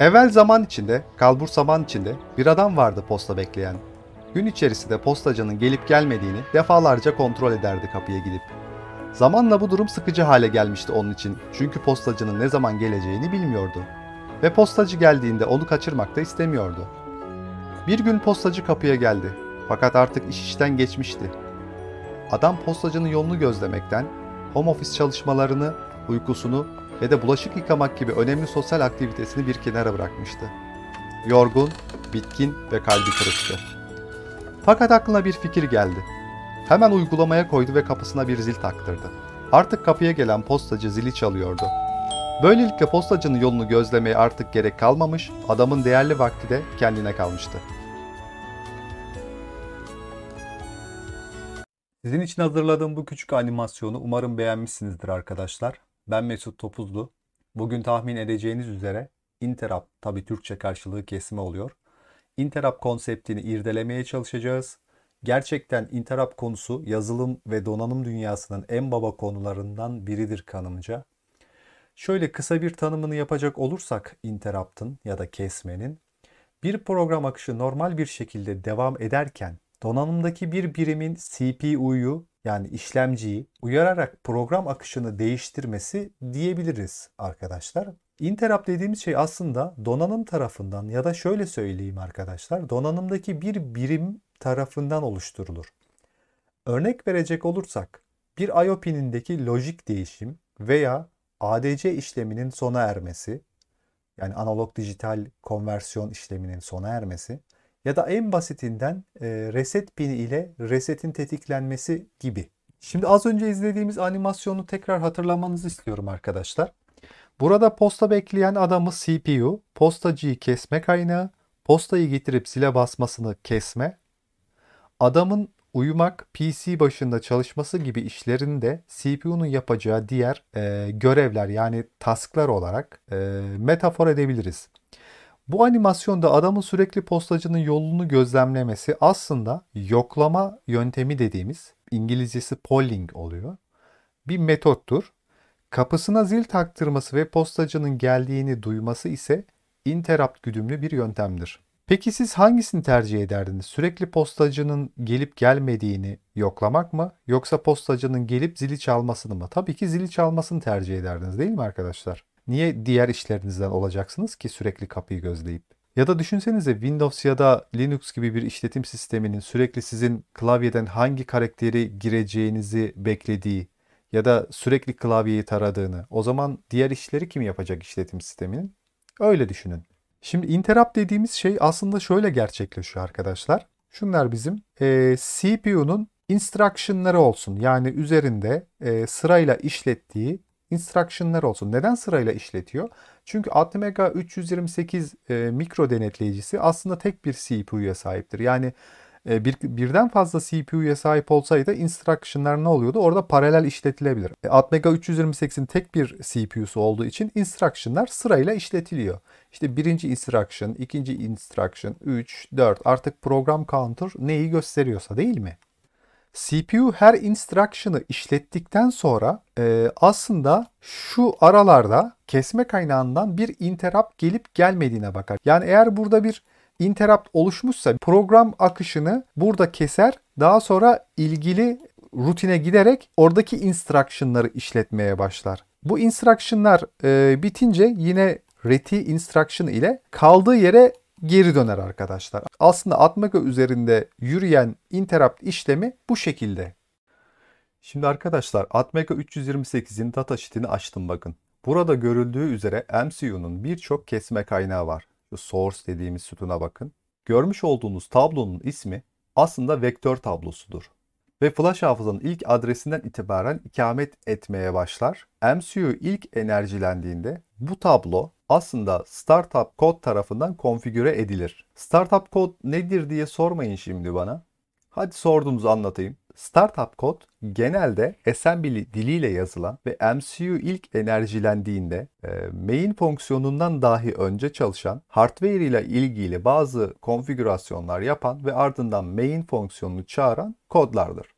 Evvel zaman içinde, kalbur zaman içinde bir adam vardı posta bekleyen. Gün içerisinde postacının gelip gelmediğini defalarca kontrol ederdi kapıya gidip. Zamanla bu durum sıkıcı hale gelmişti onun için çünkü postacının ne zaman geleceğini bilmiyordu. Ve postacı geldiğinde onu kaçırmak da istemiyordu. Bir gün postacı kapıya geldi fakat artık iş işten geçmişti. Adam postacının yolunu gözlemekten, home office çalışmalarını, uykusunu ve de bulaşık yıkamak gibi önemli sosyal aktivitesini bir kenara bırakmıştı. Yorgun, bitkin ve kalbi kırıktı. Fakat aklına bir fikir geldi. Hemen uygulamaya koydu ve kapısına bir zil taktırdı. Artık kapıya gelen postacı zili çalıyordu. Böylelikle postacının yolunu gözlemeye artık gerek kalmamış, adamın değerli vakti de kendine kalmıştı. Sizin için hazırladığım bu küçük animasyonu umarım beğenmişsinizdir arkadaşlar. Ben Mesut Topuzlu. Bugün tahmin edeceğiniz üzere interap tabi Türkçe karşılığı kesme oluyor. Interap konseptini irdelemeye çalışacağız. Gerçekten interap konusu yazılım ve donanım dünyasının en baba konularından biridir kanımca. Şöyle kısa bir tanımını yapacak olursak interaptın ya da kesmenin bir program akışı normal bir şekilde devam ederken donanımdaki bir birimin CPU'yu yani işlemciyi uyararak program akışını değiştirmesi diyebiliriz arkadaşlar. Interrupt dediğimiz şey aslında donanım tarafından ya da şöyle söyleyeyim arkadaşlar donanımdaki bir birim tarafından oluşturulur. Örnek verecek olursak bir IO pinindeki lojik değişim veya ADC işleminin sona ermesi yani analog dijital konversiyon işleminin sona ermesi ya da en basitinden e, reset pini ile resetin tetiklenmesi gibi. Şimdi az önce izlediğimiz animasyonu tekrar hatırlamanızı istiyorum arkadaşlar. Burada posta bekleyen adamı CPU, postacıyı kesme kaynağı, postayı getirip zile basmasını kesme, adamın uyumak, PC başında çalışması gibi işlerini de CPU'nun yapacağı diğer e, görevler yani tasklar olarak e, metafor edebiliriz. Bu animasyonda adamın sürekli postacının yolunu gözlemlemesi aslında yoklama yöntemi dediğimiz İngilizcesi polling oluyor. Bir metottur. Kapısına zil taktırması ve postacının geldiğini duyması ise interrupt güdümlü bir yöntemdir. Peki siz hangisini tercih ederdiniz? Sürekli postacının gelip gelmediğini yoklamak mı yoksa postacının gelip zili çalmasını mı? Tabii ki zili çalmasını tercih ederdiniz değil mi arkadaşlar? Niye diğer işlerinizden olacaksınız ki sürekli kapıyı gözleyip? Ya da düşünsenize Windows ya da Linux gibi bir işletim sisteminin sürekli sizin klavyeden hangi karakteri gireceğinizi beklediği ya da sürekli klavyeyi taradığını. O zaman diğer işleri kim yapacak işletim sisteminin? Öyle düşünün. Şimdi interrupt dediğimiz şey aslında şöyle gerçekleşiyor arkadaşlar. Şunlar bizim e, CPU'nun instruction'ları olsun. Yani üzerinde e, sırayla işlettiği instruction'lar olsun. Neden sırayla işletiyor? Çünkü Atmega 328 e, mikro denetleyicisi aslında tek bir CPU'ya sahiptir. Yani e, bir, birden fazla CPU'ya sahip olsaydı instruction'lar ne oluyordu? Orada paralel işletilebilir. E, Atmega 328'in tek bir CPU'su olduğu için instruction'lar sırayla işletiliyor. İşte birinci instruction, ikinci instruction, 3, 4 artık program counter neyi gösteriyorsa değil mi? CPU her instruction'ı işlettikten sonra e, aslında şu aralarda kesme kaynağından bir interrupt gelip gelmediğine bakar. Yani eğer burada bir interrupt oluşmuşsa program akışını burada keser daha sonra ilgili rutine giderek oradaki instruction'ları işletmeye başlar. Bu instruction'lar e, bitince yine reti instruction ile kaldığı yere geri döner arkadaşlar. Aslında Atmaca üzerinde yürüyen interrupt işlemi bu şekilde. Şimdi arkadaşlar Atmega 328'in datasheet'ini açtım bakın. Burada görüldüğü üzere MCU'nun birçok kesme kaynağı var. source dediğimiz sütuna bakın. Görmüş olduğunuz tablonun ismi aslında vektör tablosudur. Ve flash hafızanın ilk adresinden itibaren ikamet etmeye başlar. MCU ilk enerjilendiğinde bu tablo aslında Startup Code tarafından konfigüre edilir. Startup Code nedir diye sormayın şimdi bana. Hadi sorduğumuzu anlatayım. Startup Code genelde assembly diliyle yazılan ve MCU ilk enerjilendiğinde e, main fonksiyonundan dahi önce çalışan, hardware ile ilgili bazı konfigürasyonlar yapan ve ardından main fonksiyonunu çağıran kodlardır.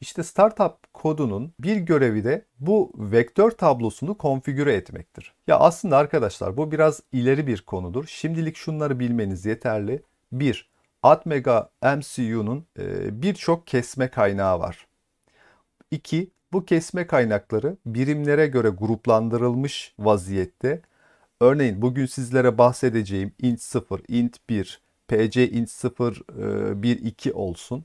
İşte startup kodunun bir görevi de bu vektör tablosunu konfigüre etmektir. Ya aslında arkadaşlar bu biraz ileri bir konudur. Şimdilik şunları bilmeniz yeterli. 1. Atmega MCU'nun e, birçok kesme kaynağı var. 2. Bu kesme kaynakları birimlere göre gruplandırılmış vaziyette. Örneğin bugün sizlere bahsedeceğim int 0, int 1, pc int 0, 1, 2 olsun.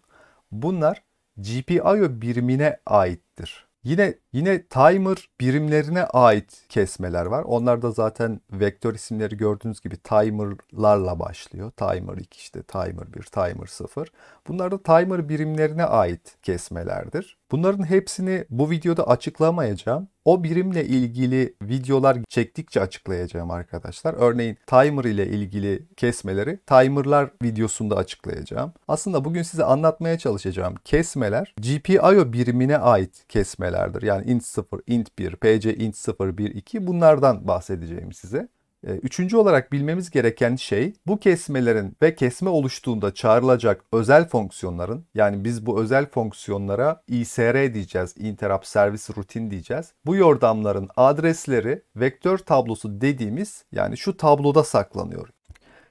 Bunlar GPIO birimine aittir. Yine yine timer birimlerine ait kesmeler var. Onlar da zaten vektör isimleri gördüğünüz gibi timerlarla başlıyor. Timer 2 işte timer 1, timer 0. Bunlar da timer birimlerine ait kesmelerdir. Bunların hepsini bu videoda açıklamayacağım. O birimle ilgili videolar çektikçe açıklayacağım arkadaşlar. Örneğin timer ile ilgili kesmeleri timerlar videosunda açıklayacağım. Aslında bugün size anlatmaya çalışacağım kesmeler GPIO birimine ait kesmelerdir. Yani int 0, int 1, pc int 0, 1, 2 bunlardan bahsedeceğim size. Ee, üçüncü olarak bilmemiz gereken şey bu kesmelerin ve kesme oluştuğunda çağrılacak özel fonksiyonların yani biz bu özel fonksiyonlara ISR diyeceğiz, interrupt service routine diyeceğiz. Bu yordamların adresleri vektör tablosu dediğimiz yani şu tabloda saklanıyor.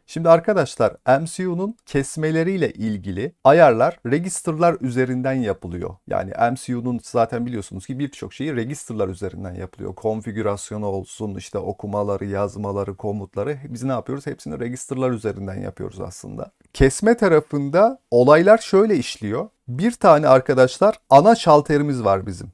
Şimdi arkadaşlar MCU'nun kesmeleriyle ilgili ayarlar registerlar üzerinden yapılıyor. Yani MCU'nun zaten biliyorsunuz ki birçok şeyi registerlar üzerinden yapılıyor. Konfigürasyonu olsun işte okumaları, yazmaları, komutları biz ne yapıyoruz? Hepsini registerlar üzerinden yapıyoruz aslında. Kesme tarafında olaylar şöyle işliyor. Bir tane arkadaşlar ana şalterimiz var bizim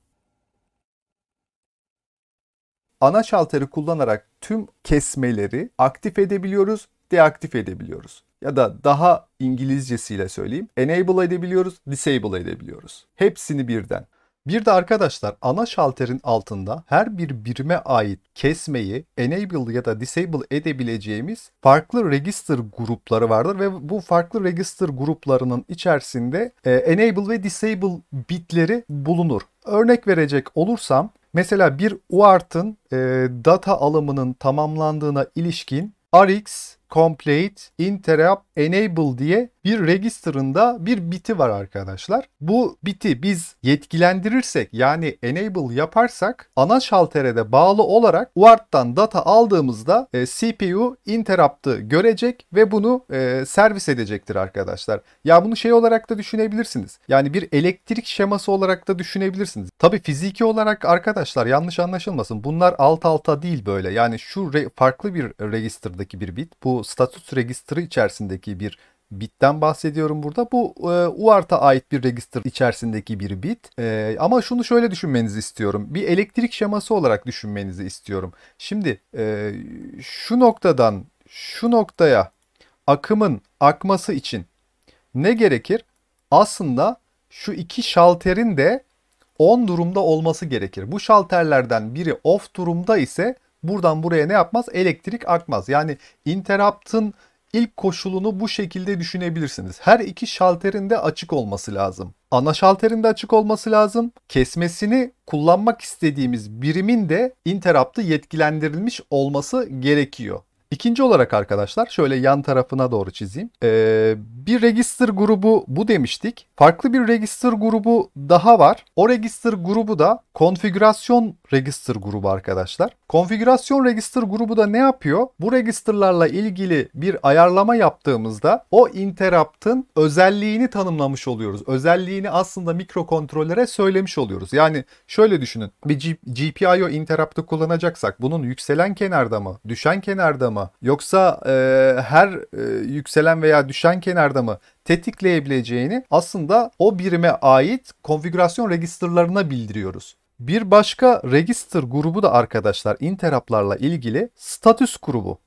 ana şalteri kullanarak tüm kesmeleri aktif edebiliyoruz deaktif edebiliyoruz. Ya da daha İngilizcesiyle söyleyeyim enable edebiliyoruz, disable edebiliyoruz. Hepsini birden. Bir de arkadaşlar ana şalterin altında her bir birime ait kesmeyi enable ya da disable edebileceğimiz farklı register grupları vardır ve bu farklı register gruplarının içerisinde e, enable ve disable bitleri bulunur. Örnek verecek olursam mesela bir UART'ın e, data alımının tamamlandığına ilişkin RX complete interrupt enable diye bir register'ında bir biti var arkadaşlar. Bu biti biz yetkilendirirsek yani enable yaparsak ana şaltere de bağlı olarak UART'tan data aldığımızda e, CPU interrupt'ı görecek ve bunu e, servis edecektir arkadaşlar. Ya bunu şey olarak da düşünebilirsiniz. Yani bir elektrik şeması olarak da düşünebilirsiniz. Tabi fiziki olarak arkadaşlar yanlış anlaşılmasın. Bunlar alt alta değil böyle. Yani şu farklı bir register'daki bir bit. Bu status register'ı içerisindeki içerisindeki bir bitten bahsediyorum burada. Bu e, UART'a ait bir register içerisindeki bir bit. E, ama şunu şöyle düşünmenizi istiyorum. Bir elektrik şeması olarak düşünmenizi istiyorum. Şimdi e, şu noktadan şu noktaya akımın akması için ne gerekir? Aslında şu iki şalterin de on durumda olması gerekir. Bu şalterlerden biri off durumda ise buradan buraya ne yapmaz? Elektrik akmaz. Yani interrupt'ın ilk koşulunu bu şekilde düşünebilirsiniz. Her iki şalterin de açık olması lazım. Ana şalterin de açık olması lazım. Kesmesini kullanmak istediğimiz birimin de interrupt'ı yetkilendirilmiş olması gerekiyor. İkinci olarak arkadaşlar şöyle yan tarafına doğru çizeyim. Ee, bir register grubu bu demiştik. Farklı bir register grubu daha var. O register grubu da konfigürasyon register grubu arkadaşlar. Konfigürasyon register grubu da ne yapıyor? Bu registerlarla ilgili bir ayarlama yaptığımızda o interrupt'ın özelliğini tanımlamış oluyoruz. Özelliğini aslında mikrokontrollere söylemiş oluyoruz. Yani şöyle düşünün. Bir GPIO interrupt'ı kullanacaksak bunun yükselen kenarda mı, düşen kenarda mı, mı? Yoksa e, her e, yükselen veya düşen kenarda mı tetikleyebileceğini aslında o birime ait konfigürasyon registerlarına bildiriyoruz. Bir başka register grubu da arkadaşlar interaplarla ilgili status grubu.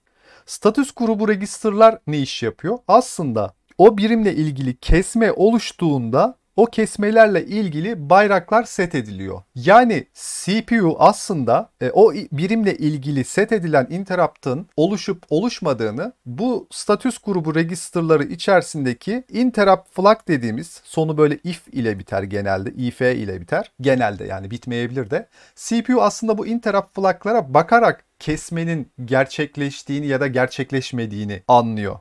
Status grubu registerlar ne iş yapıyor? Aslında o birimle ilgili kesme oluştuğunda o kesmelerle ilgili bayraklar set ediliyor. Yani CPU aslında e, o birimle ilgili set edilen interrupt'ın oluşup oluşmadığını bu status grubu registerları içerisindeki interrupt flag dediğimiz sonu böyle if ile biter genelde, if ile biter. Genelde yani bitmeyebilir de. CPU aslında bu interrupt flag'lara bakarak kesmenin gerçekleştiğini ya da gerçekleşmediğini anlıyor.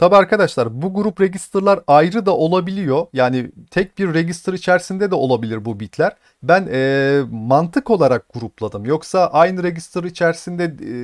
Tabi arkadaşlar bu grup register'lar ayrı da olabiliyor. Yani tek bir register içerisinde de olabilir bu bitler. Ben e, mantık olarak grupladım. Yoksa aynı register içerisinde e,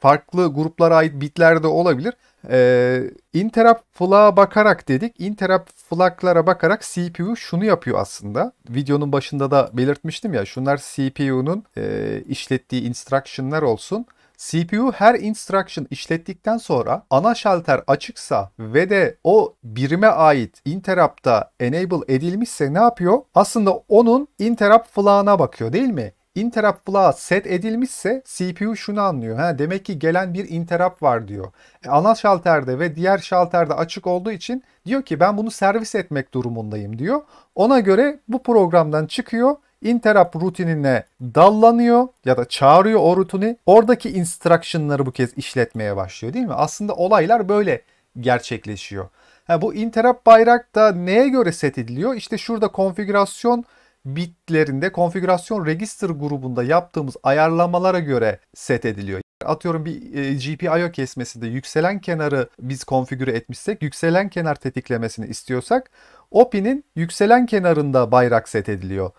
farklı gruplara ait bitler de olabilir. E, interrupt flag'a bakarak dedik. Interrupt flag'lara bakarak CPU şunu yapıyor aslında. Videonun başında da belirtmiştim ya. Şunlar CPU'nun e, işlettiği instruction'lar olsun. CPU her instruction işlettikten sonra ana şalter açıksa ve de o birime ait interrupt'ta enable edilmişse ne yapıyor? Aslında onun interrupt flag'ına bakıyor değil mi? interrupt flag set edilmişse CPU şunu anlıyor. Ha, demek ki gelen bir interrupt var diyor. E, ana şalterde ve diğer şalterde açık olduğu için diyor ki ben bunu servis etmek durumundayım diyor. Ona göre bu programdan çıkıyor interrupt rutinine dallanıyor ya da çağırıyor o rutini. Oradaki instruction'ları bu kez işletmeye başlıyor değil mi? Aslında olaylar böyle gerçekleşiyor. Ha, bu interrupt bayrak da neye göre set ediliyor? İşte şurada konfigürasyon bitlerinde konfigürasyon register grubunda yaptığımız ayarlamalara göre set ediliyor. Atıyorum bir e, GPIO kesmesinde yükselen kenarı biz konfigüre etmişsek, yükselen kenar tetiklemesini istiyorsak, OPI'nin yükselen kenarında bayrak set ediliyor.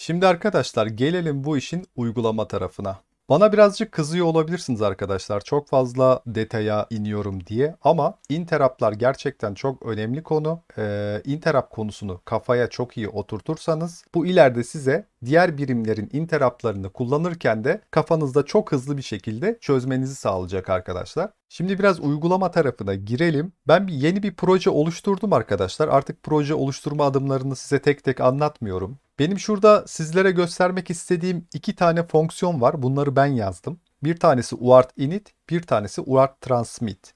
Şimdi arkadaşlar gelelim bu işin uygulama tarafına. Bana birazcık kızıyor olabilirsiniz arkadaşlar. Çok fazla detaya iniyorum diye ama interaplar gerçekten çok önemli konu. Ee, interap konusunu kafaya çok iyi oturtursanız bu ileride size diğer birimlerin interaplarını kullanırken de kafanızda çok hızlı bir şekilde çözmenizi sağlayacak arkadaşlar. Şimdi biraz uygulama tarafına girelim. Ben bir yeni bir proje oluşturdum arkadaşlar. Artık proje oluşturma adımlarını size tek tek anlatmıyorum. Benim şurada sizlere göstermek istediğim iki tane fonksiyon var. Bunları ben yazdım. Bir tanesi UART init, bir tanesi UART transmit.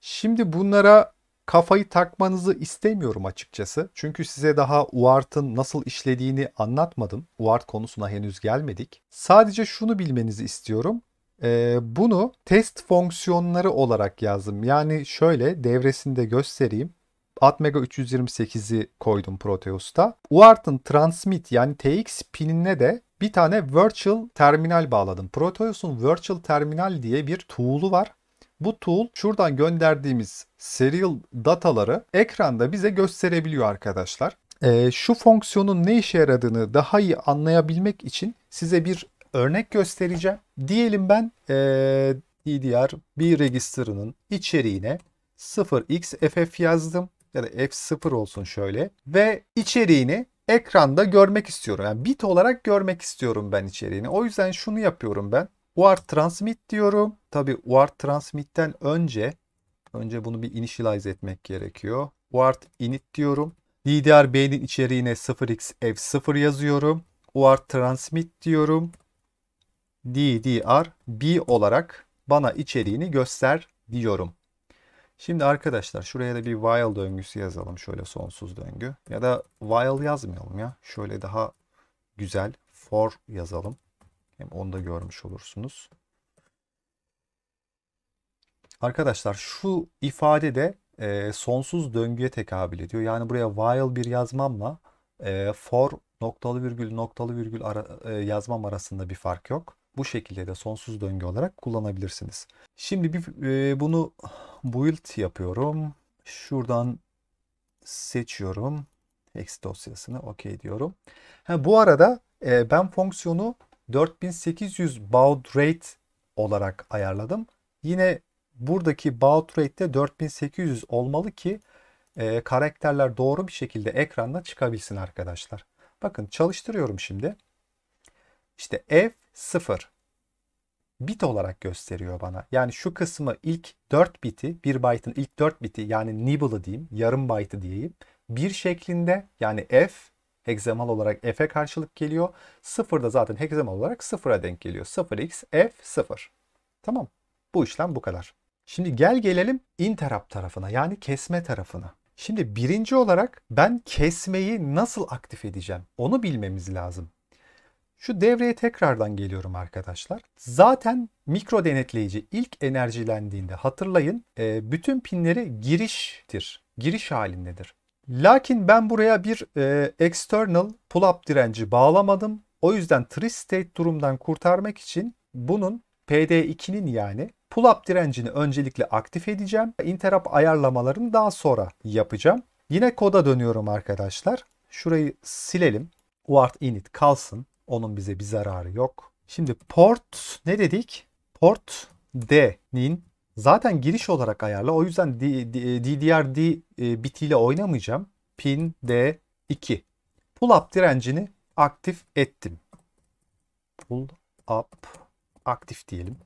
Şimdi bunlara kafayı takmanızı istemiyorum açıkçası. Çünkü size daha UART'ın nasıl işlediğini anlatmadım. UART konusuna henüz gelmedik. Sadece şunu bilmenizi istiyorum. Ee, bunu test fonksiyonları olarak yazdım. Yani şöyle devresinde göstereyim. Atmega 328'i koydum Proteus'ta. UART'ın transmit yani TX pinine de bir tane virtual terminal bağladım. Proteus'un virtual terminal diye bir tool'u var. Bu tool şuradan gönderdiğimiz serial dataları ekranda bize gösterebiliyor arkadaşlar. E, şu fonksiyonun ne işe yaradığını daha iyi anlayabilmek için size bir örnek göstereceğim. Diyelim ben e, ee, DDR bir register'ının içeriğine 0xff yazdım ya da f0 olsun şöyle ve içeriğini ekranda görmek istiyorum. Yani bit olarak görmek istiyorum ben içeriğini. O yüzden şunu yapıyorum ben. UART transmit diyorum. Tabi UART transmit'ten önce Önce bunu bir initialize etmek gerekiyor. UART init diyorum. DDR-B'nin içeriğine 0xF0 yazıyorum. UART transmit diyorum. DDR-B olarak bana içeriğini göster diyorum. Şimdi arkadaşlar şuraya da bir while döngüsü yazalım. Şöyle sonsuz döngü. Ya da while yazmayalım ya. Şöyle daha güzel for yazalım. Hem onu da görmüş olursunuz. Arkadaşlar şu ifade de e, sonsuz döngüye tekabül ediyor. Yani buraya while bir yazmamla e, for noktalı virgül noktalı virgül ara, e, yazmam arasında bir fark yok. Bu şekilde de sonsuz döngü olarak kullanabilirsiniz. Şimdi bir, e, bunu build yapıyorum. Şuradan seçiyorum. Eksi dosyasını Okey diyorum. Ha, bu arada e, ben fonksiyonu 4800 baud rate olarak ayarladım. Yine buradaki baud rate de 4800 olmalı ki e, karakterler doğru bir şekilde ekranda çıkabilsin arkadaşlar. Bakın çalıştırıyorum şimdi. İşte F0 bit olarak gösteriyor bana. Yani şu kısmı ilk 4 biti, 1 byte'ın ilk 4 biti yani nibble'ı diyeyim, yarım byte'ı diyeyim. Bir şeklinde yani F hexamal olarak F'e karşılık geliyor. 0 da zaten hexamal olarak 0'a denk geliyor. 0x F 0. Tamam. Bu işlem bu kadar. Şimdi gel gelelim interrupt tarafına yani kesme tarafına. Şimdi birinci olarak ben kesmeyi nasıl aktif edeceğim onu bilmemiz lazım. Şu devreye tekrardan geliyorum arkadaşlar. Zaten mikro denetleyici ilk enerjilendiğinde hatırlayın e, bütün pinleri giriştir. Giriş halindedir. Lakin ben buraya bir e, external pull-up direnci bağlamadım. O yüzden tri state durumdan kurtarmak için bunun PD2'nin yani Pull-up direncini öncelikle aktif edeceğim. Interrupt ayarlamalarını daha sonra yapacağım. Yine koda dönüyorum arkadaşlar. Şurayı silelim. UART init kalsın. Onun bize bir zararı yok. Şimdi port ne dedik? Port D'nin zaten giriş olarak ayarlı. O yüzden DDRD e, bitiyle oynamayacağım. Pin D2. Pull up direncini aktif ettim. Pull up aktif diyelim.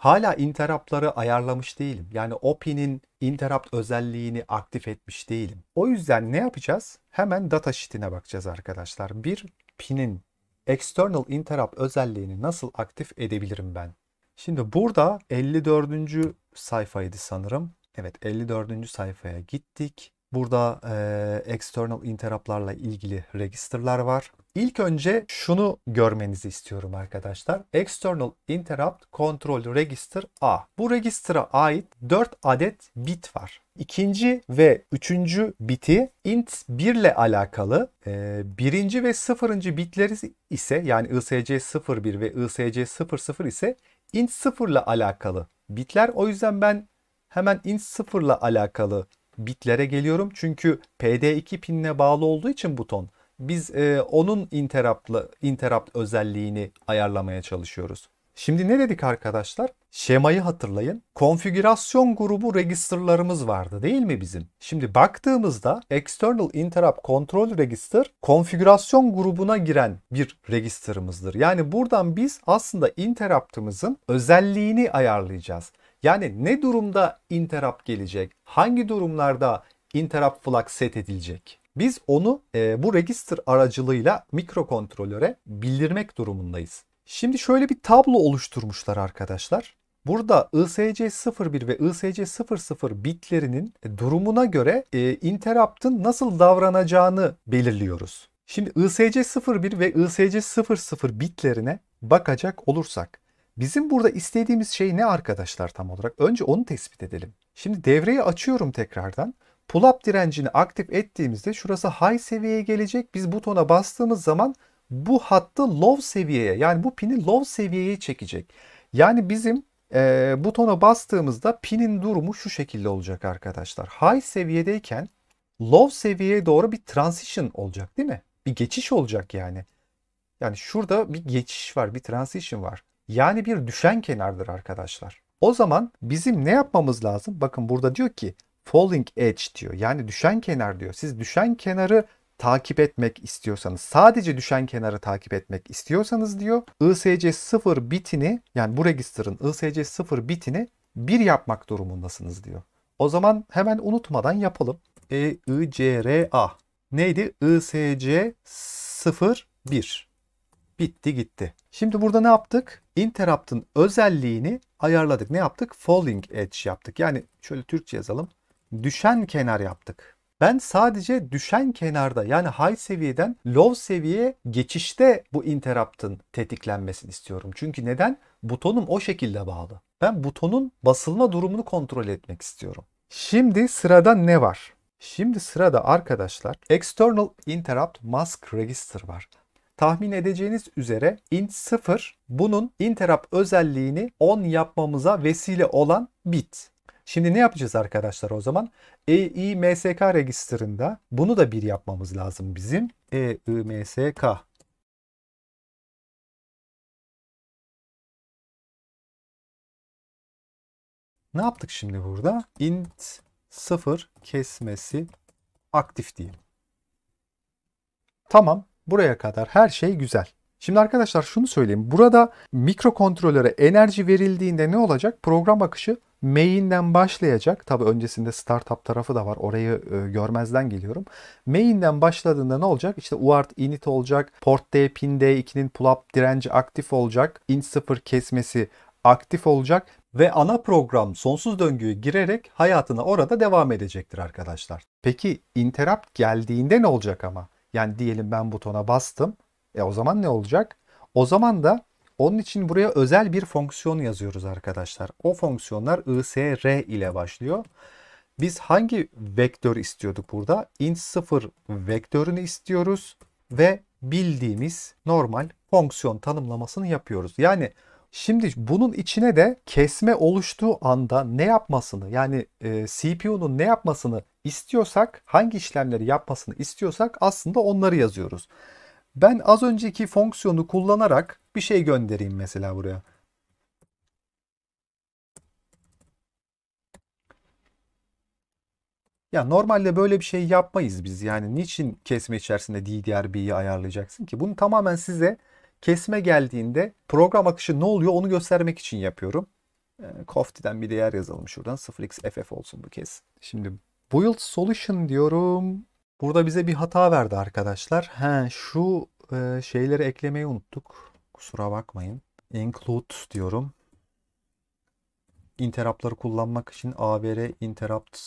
Hala interruptları ayarlamış değilim. Yani OPI'nin interrupt özelliğini aktif etmiş değilim. O yüzden ne yapacağız? Hemen data sheet'ine bakacağız arkadaşlar. Bir pinin external interrupt özelliğini nasıl aktif edebilirim ben? Şimdi burada 54. sayfaydı sanırım. Evet 54. sayfaya gittik. Burada e, external interruptlarla ilgili register'lar var. İlk önce şunu görmenizi istiyorum arkadaşlar. External Interrupt Control Register A. Bu register'a ait 4 adet bit var. İkinci ve üçüncü biti int 1 ile alakalı. E, birinci ve sıfırıncı bitleri ise yani ISC01 ve ISC00 ise int 0 ile alakalı bitler. O yüzden ben hemen int 0 ile alakalı bitlere geliyorum. Çünkü PD2 pinine bağlı olduğu için buton biz e, onun interrupt'la interrupt özelliğini ayarlamaya çalışıyoruz. Şimdi ne dedik arkadaşlar? Şemayı hatırlayın. Konfigürasyon grubu registerlarımız vardı değil mi bizim? Şimdi baktığımızda External Interrupt Control Register konfigürasyon grubuna giren bir registerımızdır. Yani buradan biz aslında interrupt'ımızın özelliğini ayarlayacağız. Yani ne durumda interrupt gelecek? Hangi durumlarda interrupt flag set edilecek? Biz onu e, bu register aracılığıyla mikrokontrolöre bildirmek durumundayız. Şimdi şöyle bir tablo oluşturmuşlar arkadaşlar. Burada ISC01 ve ISC00 bitlerinin durumuna göre e, interrupt'ın nasıl davranacağını belirliyoruz. Şimdi ISC01 ve ISC00 bitlerine bakacak olursak Bizim burada istediğimiz şey ne arkadaşlar tam olarak? Önce onu tespit edelim. Şimdi devreyi açıyorum tekrardan. Pull-up direncini aktif ettiğimizde şurası high seviyeye gelecek. Biz butona bastığımız zaman bu hattı low seviyeye yani bu pini low seviyeye çekecek. Yani bizim e, butona bastığımızda pinin durumu şu şekilde olacak arkadaşlar. High seviyedeyken low seviyeye doğru bir transition olacak değil mi? Bir geçiş olacak yani. Yani şurada bir geçiş var, bir transition var. Yani bir düşen kenardır arkadaşlar. O zaman bizim ne yapmamız lazım? Bakın burada diyor ki falling edge diyor. Yani düşen kenar diyor. Siz düşen kenarı takip etmek istiyorsanız sadece düşen kenarı takip etmek istiyorsanız diyor ISC 0 bitini yani bu register'ın ISC 0 bitini 1 yapmak durumundasınız diyor. O zaman hemen unutmadan yapalım. E, I, C, R, A. Neydi? ISC 0, 1. Bitti gitti. Şimdi burada ne yaptık? Interrupt'ın özelliğini ayarladık. Ne yaptık? Falling edge yaptık. Yani şöyle Türkçe yazalım. Düşen kenar yaptık. Ben sadece düşen kenarda yani high seviyeden low seviyeye geçişte bu interrupt'ın tetiklenmesini istiyorum. Çünkü neden? Butonum o şekilde bağlı. Ben butonun basılma durumunu kontrol etmek istiyorum. Şimdi sırada ne var? Şimdi sırada arkadaşlar external interrupt mask register var. Tahmin edeceğiniz üzere int 0 bunun interrupt özelliğini 10 yapmamıza vesile olan bit. Şimdi ne yapacağız arkadaşlar o zaman? EIMSK registerında bunu da bir yapmamız lazım bizim. EIMSK Ne yaptık şimdi burada? int 0 kesmesi aktif diyelim. Tamam. Buraya kadar her şey güzel. Şimdi arkadaşlar şunu söyleyeyim. Burada mikrokontrolöre enerji verildiğinde ne olacak? Program akışı main'den başlayacak. Tabi öncesinde startup tarafı da var. Orayı e, görmezden geliyorum. Main'den başladığında ne olacak? İşte UART init olacak. Port D, pin D2'nin pull-up direnci aktif olacak. Int 0 kesmesi aktif olacak ve ana program sonsuz döngüyü girerek hayatına orada devam edecektir arkadaşlar. Peki interrupt geldiğinde ne olacak ama? Yani diyelim ben butona bastım. E o zaman ne olacak? O zaman da onun için buraya özel bir fonksiyon yazıyoruz arkadaşlar. O fonksiyonlar ISR ile başlıyor. Biz hangi vektör istiyorduk burada? int 0 vektörünü istiyoruz ve bildiğimiz normal fonksiyon tanımlamasını yapıyoruz. Yani şimdi bunun içine de kesme oluştuğu anda ne yapmasını yani e, CPU'nun ne yapmasını istiyorsak, hangi işlemleri yapmasını istiyorsak aslında onları yazıyoruz. Ben az önceki fonksiyonu kullanarak bir şey göndereyim mesela buraya. Ya normalde böyle bir şey yapmayız biz. Yani niçin kesme içerisinde DDRB'yi ayarlayacaksın ki? Bunu tamamen size kesme geldiğinde program akışı ne oluyor onu göstermek için yapıyorum. Kofti'den ee, bir değer yazalım şuradan. 0xff olsun bu kez. Şimdi Build Solution diyorum. Burada bize bir hata verdi arkadaşlar. He, şu e, şeyleri eklemeyi unuttuk. Kusura bakmayın. Include diyorum. Interrupt'ları kullanmak için abr interrupt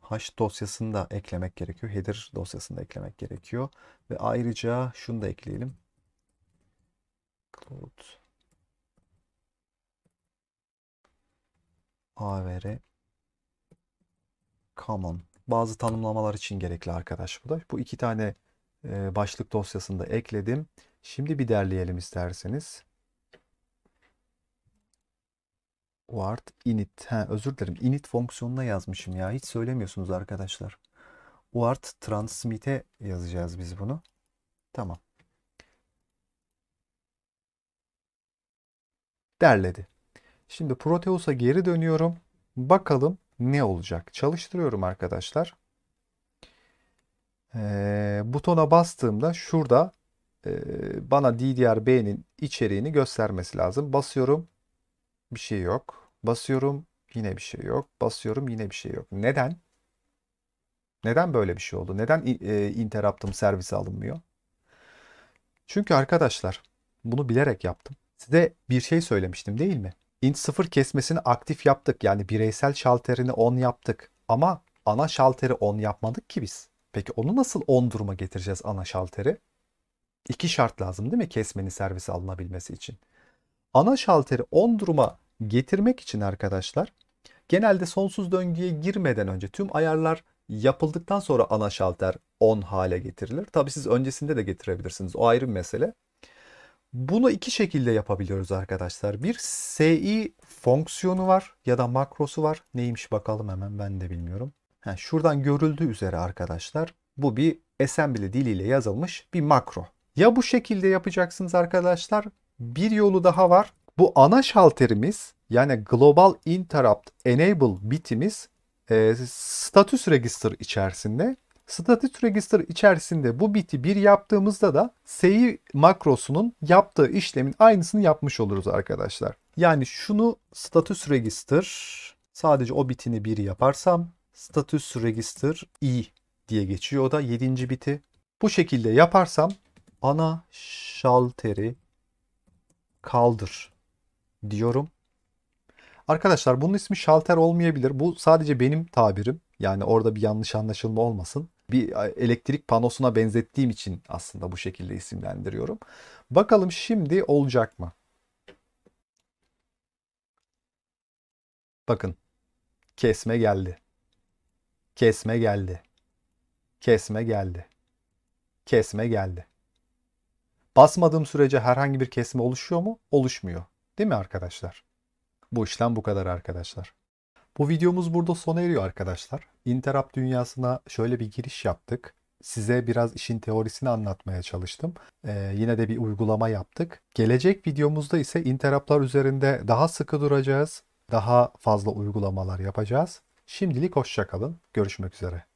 hash dosyasını da eklemek gerekiyor. Header dosyasını da eklemek gerekiyor. Ve ayrıca şunu da ekleyelim. Include avr common bazı tanımlamalar için gerekli arkadaş bu da. Bu iki tane e, başlık dosyasında ekledim. Şimdi bir derleyelim isterseniz. Word init. Ha, özür dilerim. Init fonksiyonuna yazmışım ya. Hiç söylemiyorsunuz arkadaşlar. Word transmite yazacağız biz bunu. Tamam. Derledi. Şimdi Proteus'a geri dönüyorum. Bakalım ne olacak? Çalıştırıyorum arkadaşlar. Ee, butona bastığımda şurada e, bana DDR-B'nin içeriğini göstermesi lazım. Basıyorum bir şey yok. Basıyorum yine bir şey yok. Basıyorum yine bir şey yok. Neden? Neden böyle bir şey oldu? Neden e, interrupt'ım servise alınmıyor? Çünkü arkadaşlar bunu bilerek yaptım. Size bir şey söylemiştim değil mi? inç sıfır kesmesini aktif yaptık. Yani bireysel şalterini 10 yaptık. Ama ana şalteri 10 yapmadık ki biz. Peki onu nasıl 10 duruma getireceğiz ana şalteri? İki şart lazım değil mi kesmenin servise alınabilmesi için? Ana şalteri 10 duruma getirmek için arkadaşlar genelde sonsuz döngüye girmeden önce tüm ayarlar yapıldıktan sonra ana şalter 10 hale getirilir. Tabi siz öncesinde de getirebilirsiniz. O ayrı bir mesele. Bunu iki şekilde yapabiliyoruz arkadaşlar. Bir SI fonksiyonu var ya da makrosu var. Neymiş bakalım hemen ben de bilmiyorum. Ha, şuradan görüldüğü üzere arkadaşlar bu bir assembly diliyle yazılmış bir makro. Ya bu şekilde yapacaksınız arkadaşlar. Bir yolu daha var. Bu ana şalterimiz yani Global Interrupt Enable bitimiz e, status register içerisinde Static Register içerisinde bu biti 1 yaptığımızda da SI makrosunun yaptığı işlemin aynısını yapmış oluruz arkadaşlar. Yani şunu status register sadece o bitini 1 yaparsam status register i diye geçiyor o da 7. biti. Bu şekilde yaparsam ana şalteri kaldır diyorum. Arkadaşlar bunun ismi şalter olmayabilir. Bu sadece benim tabirim. Yani orada bir yanlış anlaşılma olmasın bir elektrik panosuna benzettiğim için aslında bu şekilde isimlendiriyorum. Bakalım şimdi olacak mı? Bakın. Kesme geldi. Kesme geldi. Kesme geldi. Kesme geldi. Basmadığım sürece herhangi bir kesme oluşuyor mu? Oluşmuyor. Değil mi arkadaşlar? Bu işlem bu kadar arkadaşlar. Bu videomuz burada sona eriyor arkadaşlar. Interap dünyasına şöyle bir giriş yaptık. Size biraz işin teorisini anlatmaya çalıştım. Ee, yine de bir uygulama yaptık. Gelecek videomuzda ise interaplar üzerinde daha sıkı duracağız. Daha fazla uygulamalar yapacağız. Şimdilik hoşçakalın. Görüşmek üzere.